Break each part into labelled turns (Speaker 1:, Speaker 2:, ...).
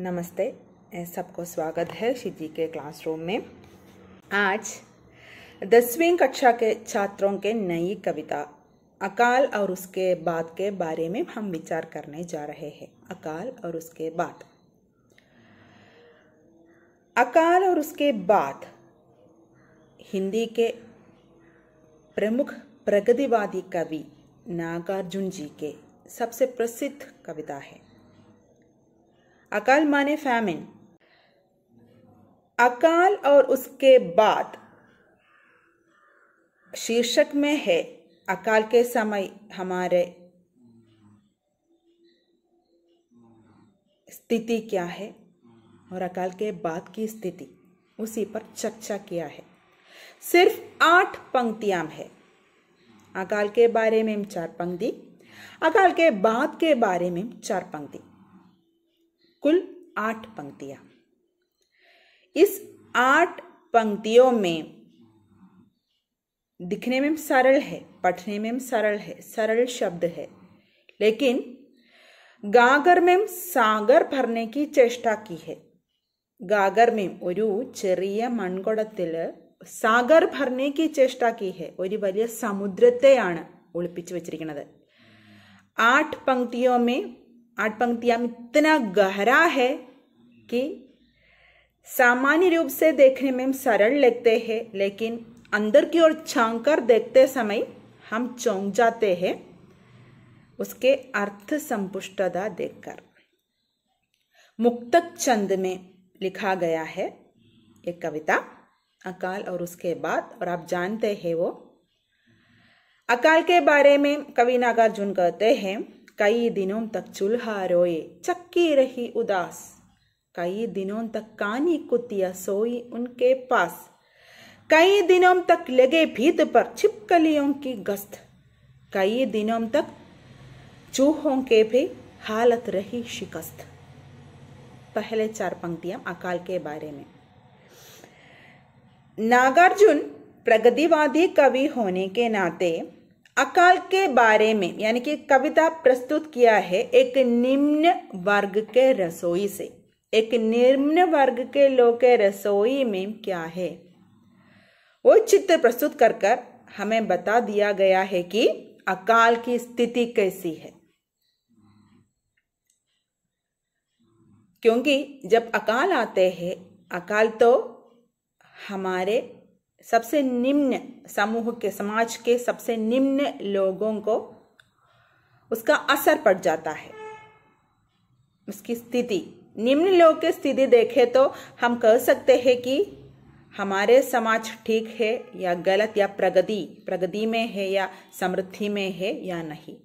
Speaker 1: नमस्ते सबको स्वागत है शिजी के क्लासरूम में आज दसवीं कक्षा के छात्रों के नई कविता अकाल और उसके बाद के बारे में हम विचार करने जा रहे हैं अकाल और उसके बाद अकाल और उसके बाद हिंदी के प्रमुख प्रगतिवादी कवि नागार्जुन जी के सबसे प्रसिद्ध कविता है अकाल माने फैमिन अकाल और उसके बाद शीर्षक में है अकाल के समय हमारे स्थिति क्या है और अकाल के बाद की स्थिति उसी पर चर्चा किया है सिर्फ आठ पंक्तियां है अकाल के बारे में चार पंक्ति अकाल के बाद के बारे में चार पंक्ति कुल आठ पंक्तियां इस आठ पंक्तियों में दिखने में सरल है पढ़ने में सरल है सरल शब्द है लेकिन ഗാഗർ മെം സാഗർ ഭർണയ്ക്ക് ചേഷ്ടാക്കി ഹെ ഗാഗർ മെം ഒരു ചെറിയ മൺകുടത്തിൽ സാഗർ ഭർണയ്ക്ക് ചേഷ്ടാക്കി ഹെ ഒരു വലിയ സമുദ്രത്തെയാണ് ഒളിപ്പിച്ചു വെച്ചിരിക്കുന്നത് ആട്ട് പങ്ക്തിയോ മേ आठ पंक्तियां में इतना गहरा है कि सामान्य रूप से देखने में हम सरल लगते हैं लेकिन अंदर की ओर छांग कर देखते समय हम चौंक जाते हैं उसके अर्थ संपुष्टता देखकर मुक्तक छंद में लिखा गया है एक कविता अकाल और उसके बाद और आप जानते हैं वो अकाल के बारे में कवि नागार्जुन कहते हैं कई दिनों तक चूल्हा रोए चक्की रही उदास कई दिनों तक कानी कुतिया सोई उनके पास कई दिनों तक लगे भीत पर छिपकलियों की गस्त कई दिनों तक चूहों के भी हालत रही शिकस्त पहले चार पंक्तियां अकाल के बारे में नागार्जुन प्रगतिवादी कवि होने के नाते अकाल के बारे में यानी कि कविता प्रस्तुत किया है एक निम्न वर्ग के रसोई से एक निम्न वर्ग के लोग के रसोई में क्या है वो चित्र प्रस्तुत कर कर हमें बता दिया गया है कि अकाल की स्थिति कैसी है क्योंकि जब अकाल आते हैं अकाल तो हमारे सबसे निम्न समूह के समाज के सबसे निम्न लोगों को उसका असर पड़ जाता है उसकी स्थिति निम्न लोग की स्थिति देखे तो हम कह सकते हैं कि हमारे समाज ठीक है या गलत या प्रगति प्रगति में है या समृद्धि में है या नहीं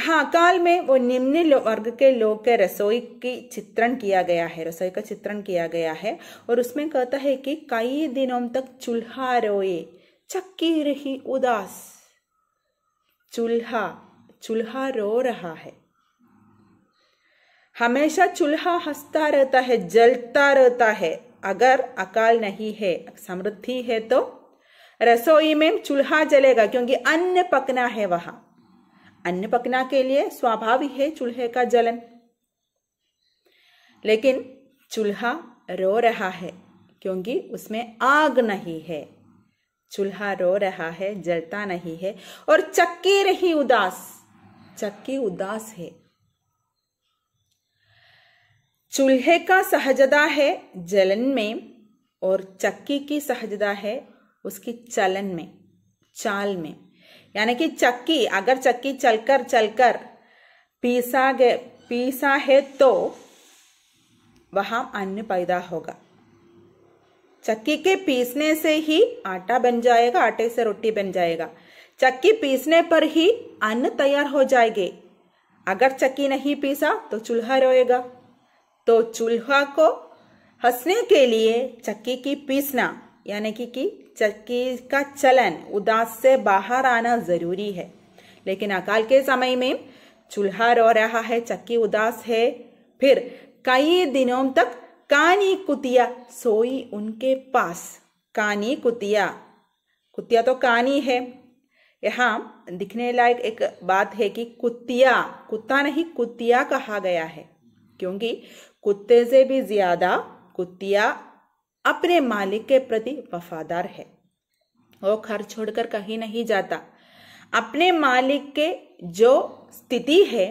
Speaker 1: हाँ काल में वो निम्न वर्ग के लोग के रसोई की चित्रण किया गया है रसोई का चित्रण किया गया है और उसमें कहता है कि कई दिनों तक चूल्हा रोए चक्की रही उदास चूल्हा चूल्हा रो रहा है हमेशा चूल्हा हंसता रहता है जलता रहता है अगर अकाल नहीं है समृद्धि है तो रसोई में चूल्हा जलेगा क्योंकि अन्न पकना है वहां अन्न पकना के लिए स्वाभाविक है चूल्हे का जलन लेकिन चूल्हा रो रहा है क्योंकि उसमें आग नहीं है चूल्हा रो रहा है जलता नहीं है और चक्की रही उदास चक्की उदास है चूल्हे का सहजदा है जलन में और चक्की की सहजदा है उसकी चलन में चाल में यानी कि चक्की अगर चक्की चलकर चलकर पीसा गए पीसा है तो वहां अन्न पैदा होगा चक्की के पीसने से ही आटा बन जाएगा आटे से रोटी बन जाएगा चक्की पीसने पर ही अन्न तैयार हो जाएगी अगर चक्की नहीं पीसा तो चूल्हा रोएगा तो चूल्हा को हंसने के लिए चक्की की पीसना यानी कि, कि, चक्की का चलन उदास से बाहर आना जरूरी है लेकिन अकाल के समय में चूल्हा रो रहा है चक्की उदास है फिर कई दिनों तक कानी कुतिया सोई उनके पास कानी कुतिया कुतिया तो कानी है यहाँ दिखने लायक एक बात है कि कुतिया कुत्ता नहीं कुतिया कहा गया है क्योंकि कुत्ते से भी ज्यादा कुतिया अपने मालिक के प्रति वफादार है वो घर छोड़कर कहीं नहीं जाता अपने मालिक के जो स्थिति है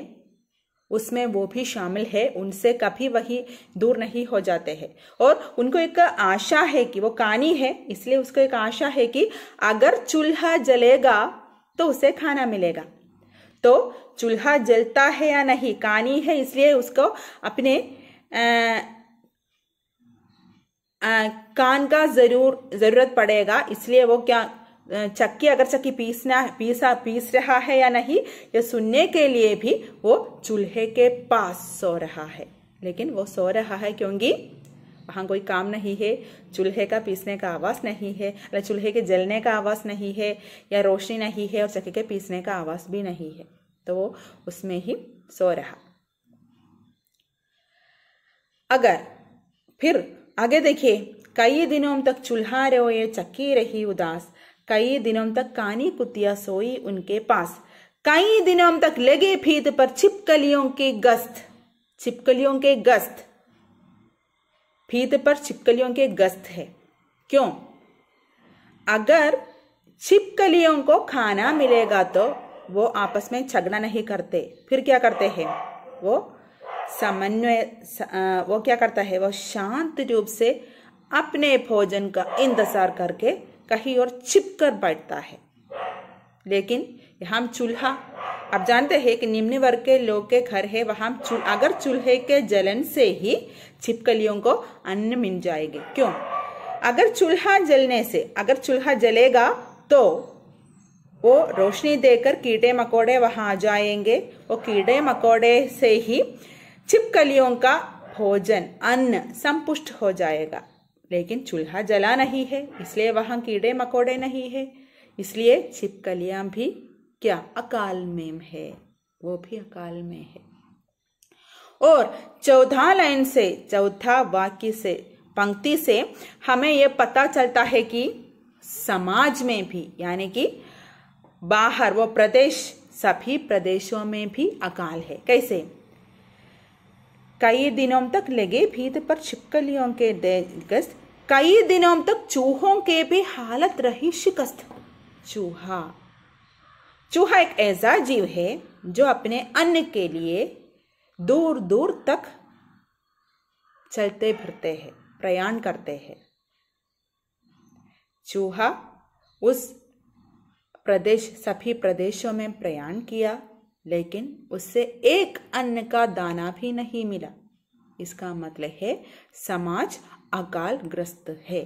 Speaker 1: उसमें वो भी शामिल है उनसे कभी वही दूर नहीं हो जाते हैं और उनको एक आशा है कि वो कहानी है इसलिए उसको एक आशा है कि अगर चूल्हा जलेगा तो उसे खाना मिलेगा तो चूल्हा जलता है या नहीं कहानी है इसलिए उसको अपने आ, कान का जरूर जरूरत पड़ेगा इसलिए वो क्या चक्की अगर चक्की पीसना पीसा पीस रहा है या नहीं ये सुनने के लिए भी वो चूल्हे के पास सो रहा है लेकिन वो सो रहा है क्योंकि वहां कोई काम नहीं है चूल्हे का पीसने का आवाज़ नहीं है या चूल्हे के जलने का आवाज़ नहीं है या रोशनी नहीं है और चक्की के पीसने का आवाज़ भी नहीं है तो वो उसमें ही सो रहा अगर फिर आगे देखिए कई दिनों तक चूल्हा रोए चक्की रही उदास कई दिनों तक कानी कुतिया सोई उनके पास कई दिनों तक लगे फीत पर छिपकलियों के गस्त छिपकलियों के गस्त फीत पर छिपकलियों के गस्त है क्यों अगर छिपकलियों को खाना मिलेगा तो वो आपस में झगड़ा नहीं करते फिर क्या करते हैं वो समन्वय वो क्या करता है वो शांत रूप से अपने भोजन का इंतजार करके कहीं और छिप कर बैठता है लेकिन हम चूल्हा आप जानते हैं कि निम्न वर्ग के लोग के घर है वहां चुल, अगर चूल्हे के जलन से ही छिपकलियों को अन्न मिल जाएगी क्यों अगर चूल्हा जलने से अगर चूल्हा जलेगा तो वो रोशनी देकर कीड़े मकोड़े वहां आ जाएंगे वो कीड़े मकोड़े से ही छिपकलियों का भोजन अन्न संपुष्ट हो जाएगा लेकिन चूल्हा जला नहीं है इसलिए वहाँ कीड़े मकोड़े नहीं है इसलिए छिपकलियाँ भी क्या अकाल में है वो भी अकाल में है और चौथा लाइन से चौथा वाक्य से पंक्ति से हमें यह पता चलता है कि समाज में भी यानी कि बाहर वो प्रदेश सभी प्रदेशों में भी अकाल है कैसे कई दिनों तक लगे भीत पर छिपकलियों के गस्त कई दिनों तक चूहों के भी हालत रही शिकस्त चूहा चूहा एक ऐसा जीव है जो अपने अन्न के लिए दूर दूर तक चलते फिरते हैं प्रयाण करते हैं चूहा उस प्रदेश सभी प्रदेशों में प्रयाण किया लेकिन उससे एक अन्न का दाना भी नहीं मिला इसका मतलब है समाज अकाल ग्रस्त है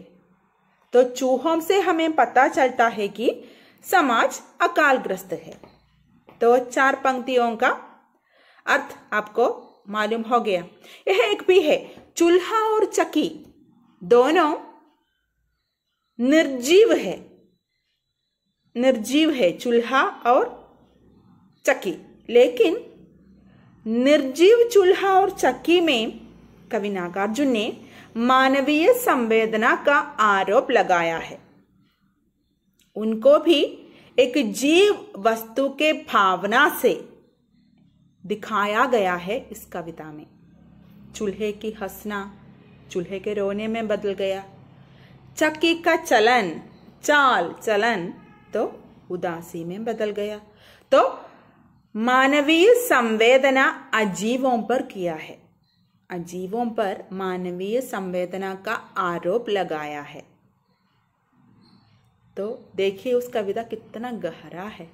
Speaker 1: तो चूहों से हमें पता चलता है कि समाज अकाल ग्रस्त है तो चार पंक्तियों का अर्थ आपको मालूम हो गया यह एक भी है चूल्हा और चकी दोनों निर्जीव है निर्जीव है चूल्हा और चकी लेकिन निर्जीव चूल्हा और चक्की में कवि नागार्जुन ने मानवीय संवेदना का आरोप लगाया है उनको भी एक जीव वस्तु के भावना से दिखाया गया है इस कविता में चूल्हे की हंसना चूल्हे के रोने में बदल गया चक्की का चलन चाल चलन तो उदासी में बदल गया तो मानवीय संवेदना अजीवों पर किया है अजीवों पर मानवीय संवेदना का आरोप लगाया है तो देखिए उस कविता कितना गहरा है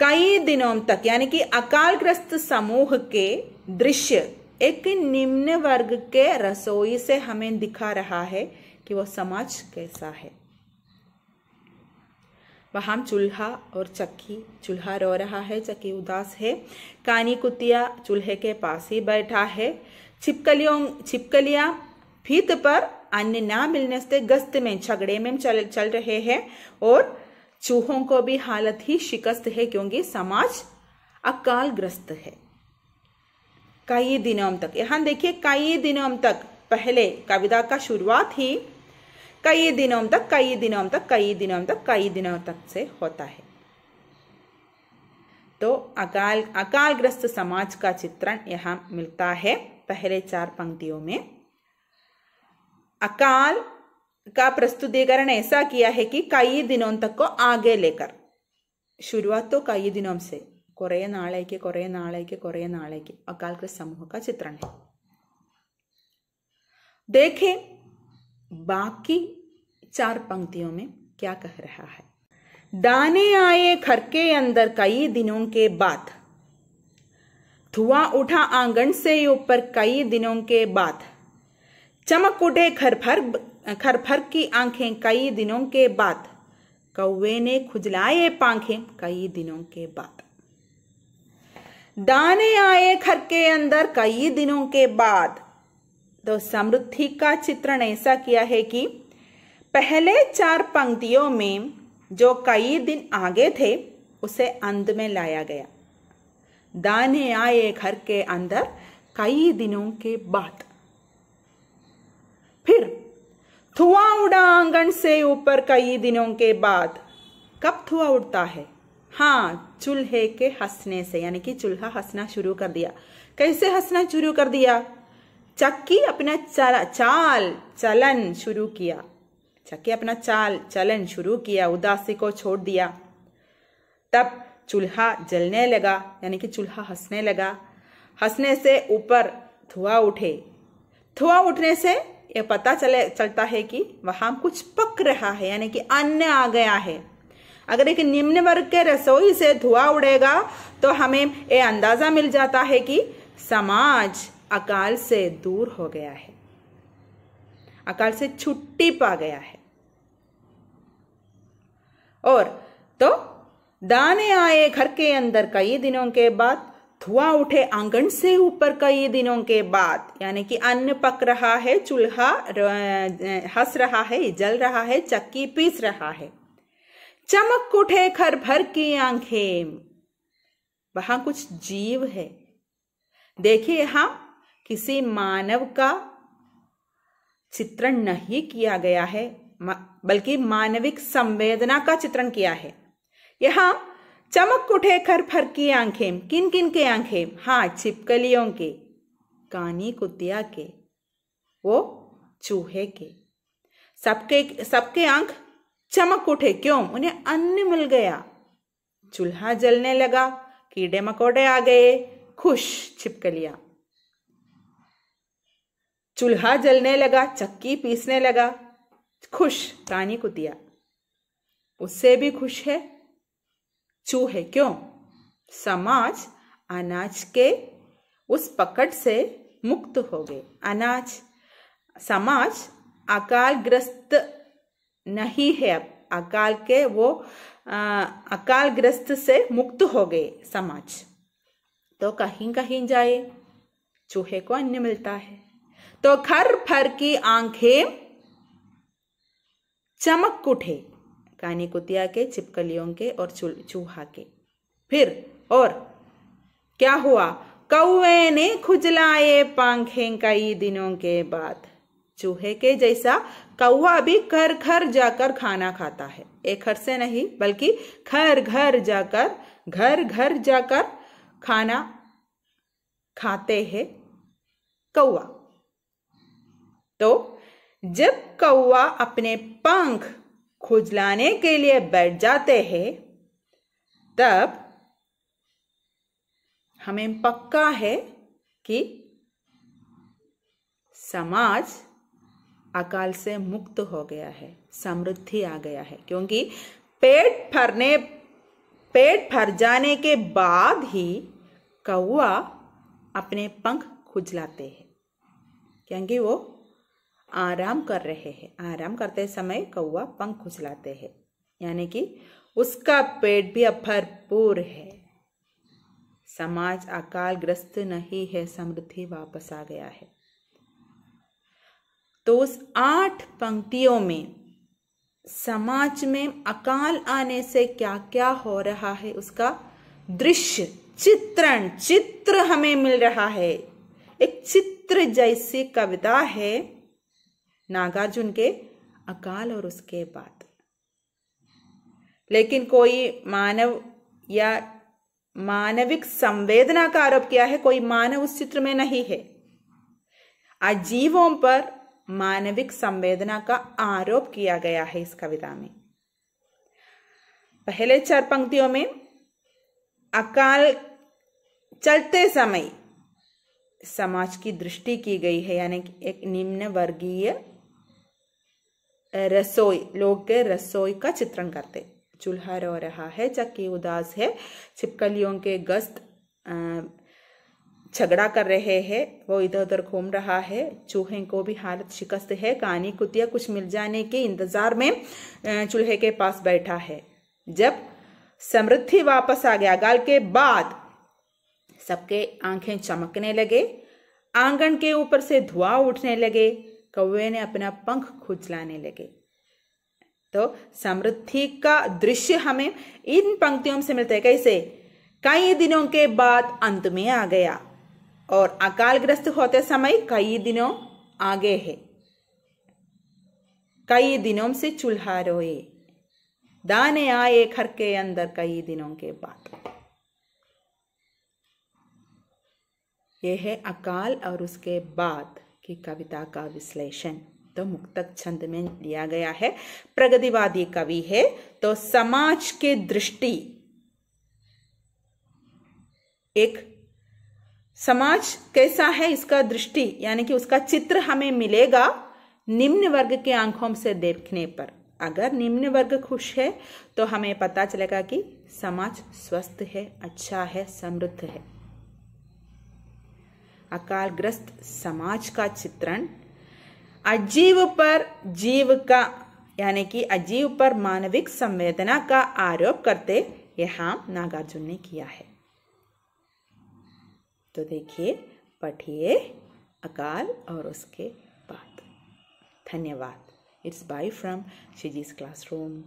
Speaker 1: कई दिनों तक यानी कि अकालग्रस्त समूह के दृश्य एक निम्न वर्ग के रसोई से हमें दिखा रहा है कि वह समाज कैसा है वहाँ चूल्हा और चक्की चूल्हा रो रहा है चक्की उदास है कानी कुतिया चूल्हे के पास ही बैठा है छिपकलियों छिपकलिया भीत पर अन्य ना मिलने से गस्त में झगड़े में चल चल रहे हैं और चूहों को भी हालत ही शिकस्त है क्योंकि समाज अकाल ग्रस्त है कई दिनों तक यहां देखिए कई दिनों तक पहले कविता का शुरुआत ही कई दिनों तक कई दिनों तक कई दिनों तक कई दिनों तक से होता है तो अकाल अकालग्रस्त समाज का चित्रण यहां मिलता है पहले चार पंक्तियों में अकाल का प्रस्तुतिकरण ऐसा किया है कि कई दिनों तक को आगे लेकर शुरुआत तो कई दिनों से കുറേ നാളേക്ക് കുറേ अकाल കുറേ समूह का चित्रण है देखें बाकी चार पंक्तियों में क्या कह रहा है दाने आए घर के अंदर कई दिनों के बाद धुआं उठा आंगन से ऊपर कई दिनों के बाद चमक उठे घर भर घर भर की आंखें कई दिनों के बाद कौवे ने खुजलाए पांखें कई दिनों के बाद दाने आए घर के अंदर कई दिनों के बाद तो समृद्धि का चित्रण ऐसा किया है कि पहले चार पंक्तियों में जो कई दिन आगे थे उसे अंत में लाया गया दाने आए घर के अंदर कई दिनों के बाद फिर थुआ उड़ा आंगन से ऊपर कई दिनों के बाद कब थुआ उड़ता है हाँ चूल्हे के हंसने से यानी कि चूल्हा हंसना शुरू कर दिया कैसे हंसना शुरू कर दिया चक्की अपना चला चाल चलन शुरू किया चक्की अपना चाल चलन शुरू किया उदासी को छोड़ दिया तब चूल्हा जलने लगा यानी कि चूल्हा हंसने लगा हंसने से ऊपर धुआं उठे धुआं उठने से यह पता चले चलता है कि वहां कुछ पक रहा है यानी कि अन्न आ गया है अगर एक निम्न वर्ग के रसोई से धुआं उड़ेगा तो हमें यह अंदाजा मिल जाता है कि समाज अकाल से दूर हो गया है अकाल से छुट्टी पा गया है और तो दाने आए घर के अंदर कई दिनों के बाद धुआं उठे आंगन से ऊपर कई दिनों के बाद यानी कि अन्न पक रहा है चूल्हा हंस रहा है जल रहा है चक्की पीस रहा है चमक उठे घर भर की आंखें वहां कुछ जीव है देखिए हम किसी मानव का चित्रण नहीं किया गया है बल्कि मानविक संवेदना का चित्रण किया है यहां चमक उठे खर फर की आंखें किन किन के आंखें हाँ छिपकलियों के कानी कुतिया के वो चूहे के सबके सबके आंख चमक उठे क्यों उन्हें अन्न मिल गया चूल्हा जलने लगा कीड़े मकोड़े आ गए खुश छिपकलिया चूल्हा जलने लगा चक्की पीसने लगा खुश रानी को दिया उससे भी खुश है चूहे क्यों समाज अनाज के उस पकड़ से मुक्त हो गए अनाज समाज अकाल ग्रस्त नहीं है अब अकाल के वो अकाल ग्रस्त से मुक्त हो गए समाज तो कहीं कहीं जाए चूहे को अन्न मिलता है तो खर फर की आंखें चमक उठे कानी कुतिया के चिपकलियों के और चूहा के फिर और क्या हुआ कौए ने खुजलाए पांखे कई दिनों के बाद चूहे के जैसा कौआ भी घर घर जाकर खाना खाता है एक घर से नहीं बल्कि घर घर जाकर घर घर जाकर खाना खाते हैं कौआ तो जब कौआ अपने पंख खुजलाने के लिए बैठ जाते हैं तब हमें पक्का है कि समाज अकाल से मुक्त हो गया है समृद्धि आ गया है क्योंकि पेट भरने पेट भर जाने के बाद ही कौआ अपने पंख खुजलाते हैं क्योंकि वो आराम कर रहे हैं आराम करते समय कौआ पंख खुसलाते हैं यानी कि उसका पेट भी भरपूर है समाज अकाल ग्रस्त नहीं है समृद्धि वापस आ गया है तो उस आठ पंक्तियों में समाज में अकाल आने से क्या क्या हो रहा है उसका दृश्य चित्रण चित्र हमें मिल रहा है एक चित्र जैसी कविता है नागार्जुन के अकाल और उसके बाद लेकिन कोई मानव या मानविक संवेदना का आरोप किया है कोई मानव उस चित्र में नहीं है अजीवों पर मानविक संवेदना का आरोप किया गया है इस कविता में पहले चार पंक्तियों में अकाल चलते समय समाज की दृष्टि की गई है यानी कि एक निम्न वर्गीय रसोई लोग के रसोई का चित्रण करते चूल्हा रो रहा है चक्की उदास है छिपकलियों के गस्त झगड़ा कर रहे हैं वो इधर उधर घूम रहा है चूहे को भी हालत शिकस्त है कहानी कुतिया कुछ मिल जाने के इंतजार में चूल्हे के पास बैठा है जब समृद्धि वापस आ गया गाल के बाद सबके आंखें चमकने लगे आंगन के ऊपर से धुआं उठने लगे कौवे ने अपना पंख खुजलाने लगे तो समृद्धि का दृश्य हमें इन पंक्तियों से मिलता है कैसे कई दिनों के बाद अंत में आ गया और अकालग्रस्त होते समय कई दिनों आगे है कई दिनों से चूल्हा रोए दाने आए घर के अंदर कई दिनों के बाद यह है अकाल और उसके बाद की कविता का विश्लेषण तो मुक्तक छंद में लिया गया है प्रगतिवादी कवि है तो समाज के दृष्टि एक समाज कैसा है इसका दृष्टि यानी कि उसका चित्र हमें मिलेगा निम्न वर्ग के आंखों से देखने पर अगर निम्न वर्ग खुश है तो हमें पता चलेगा कि समाज स्वस्थ है अच्छा है समृद्ध है अकालग्रस्त समाज का चित्रण अजीव पर जीव का यानी कि अजीव पर मानविक संवेदना का आरोप करते यहाँ नागार्जुन ने किया है तो देखिए पढ़िए अकाल और उसके बाद धन्यवाद इट्स बाय फ्रॉम शिजीज क्लासरूम